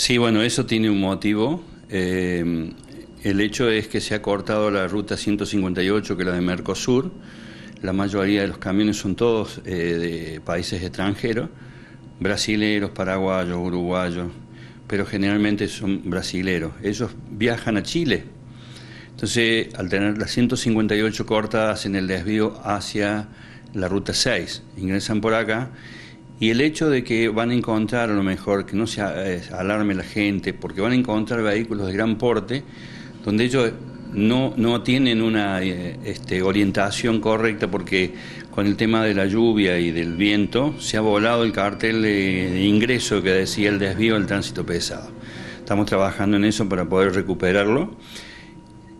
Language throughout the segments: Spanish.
Sí, bueno, eso tiene un motivo. Eh, el hecho es que se ha cortado la ruta 158, que es la de Mercosur. La mayoría de los camiones son todos eh, de países extranjeros, brasileros, paraguayos, uruguayos, pero generalmente son brasileros. Ellos viajan a Chile. Entonces, al tener las 158 cortas en el desvío hacia la ruta 6, ingresan por acá y el hecho de que van a encontrar, a lo mejor, que no se eh, alarme la gente, porque van a encontrar vehículos de gran porte, donde ellos no, no tienen una eh, este, orientación correcta, porque con el tema de la lluvia y del viento se ha volado el cartel de, de ingreso que decía el desvío del tránsito pesado. Estamos trabajando en eso para poder recuperarlo.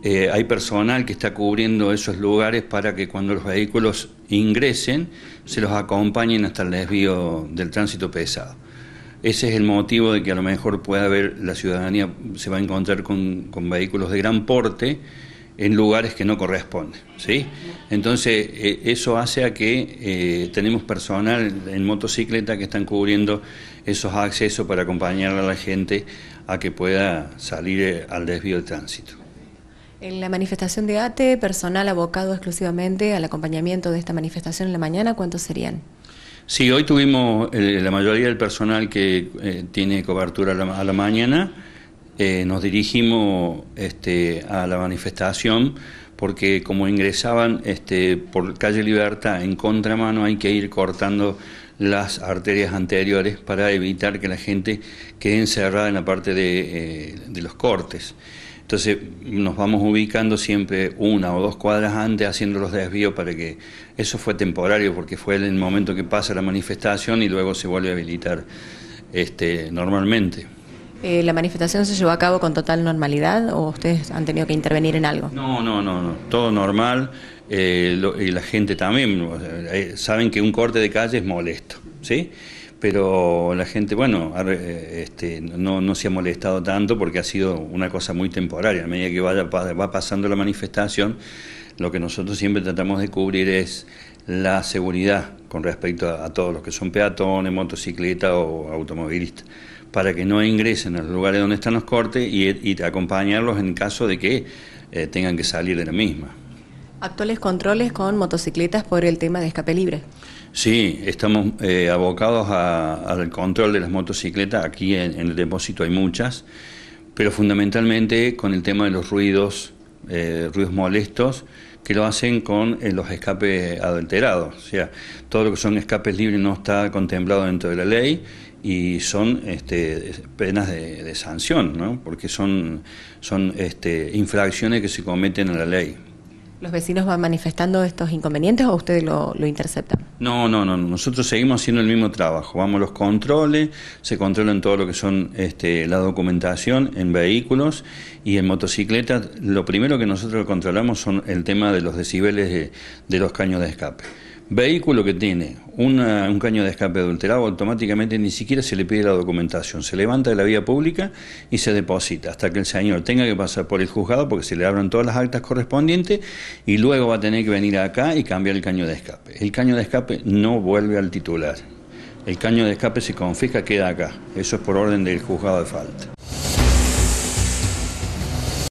Eh, hay personal que está cubriendo esos lugares para que cuando los vehículos ingresen se los acompañen hasta el desvío del tránsito pesado. Ese es el motivo de que a lo mejor pueda haber la ciudadanía se va a encontrar con, vehículos de gran porte en lugares que no corresponden. ¿sí? Entonces, eh, eso hace a que eh, tenemos personal en motocicleta que están cubriendo esos accesos para acompañar a la gente a que pueda salir al desvío de tránsito. En la manifestación de ATE, personal abocado exclusivamente al acompañamiento de esta manifestación en la mañana, ¿cuántos serían? Sí, hoy tuvimos eh, la mayoría del personal que eh, tiene cobertura a la, mañana. Eh, nos dirigimos este, a la manifestación porque como ingresaban este, por calle Libertad en contramano hay que ir cortando las arterias anteriores para evitar que la gente quede encerrada en la parte de los cortes. Entonces nos vamos ubicando siempre una o dos cuadras antes haciendo los desvíos para que eso fue temporario porque fue el momento que pasa la manifestación y luego se vuelve a habilitar este, normalmente. Eh, ¿La manifestación se llevó a cabo con total normalidad o ustedes han tenido que intervenir en algo? No, no, no, todo normal eh, y la gente también. Eh, saben que un corte de calle es molesto, ¿sí? pero la gente, bueno, eh, este, no, se ha molestado tanto porque ha sido una cosa muy temporaria. A medida que vaya, va pasando la manifestación, lo que nosotros siempre tratamos de cubrir es la seguridad con respecto a, todos los que son peatones, motocicletas o automovilistas, para que no ingresen a los lugares donde están los cortes y, acompañarlos en caso de que eh, tengan que salir de la misma. Actuales controles con motocicletas por el tema de escape libre. Sí, estamos eh, abocados al control de las motocicletas. Aquí en, el depósito hay muchas, pero fundamentalmente con el tema de los ruidos, eh, ruidos molestos, que lo hacen con eh, los escapes adulterados. O sea, todo lo que son escapes libres no está contemplado dentro de la ley y son este, penas de, sanción, ¿no? porque son, son este, infracciones que se cometen a la ley. ¿Los vecinos van manifestando estos inconvenientes o ustedes lo, interceptan? No, no, no. Nosotros seguimos haciendo el mismo trabajo. Vamos los controles, se controlan todo lo que son este, la documentación en vehículos y en motocicletas. Lo primero que nosotros controlamos son el tema de los decibeles de, de los caños de escape vehículo que tiene un caño de escape adulterado, automáticamente ni siquiera se le pide la documentación. Se levanta de la vía pública y se deposita hasta que el señor tenga que pasar por el juzgado porque se le abran todas las actas correspondientes y luego va a tener que venir acá y cambiar el caño de escape. El caño de escape no vuelve al titular. El caño de escape se confisca, queda acá. Eso es por orden del juzgado de falta.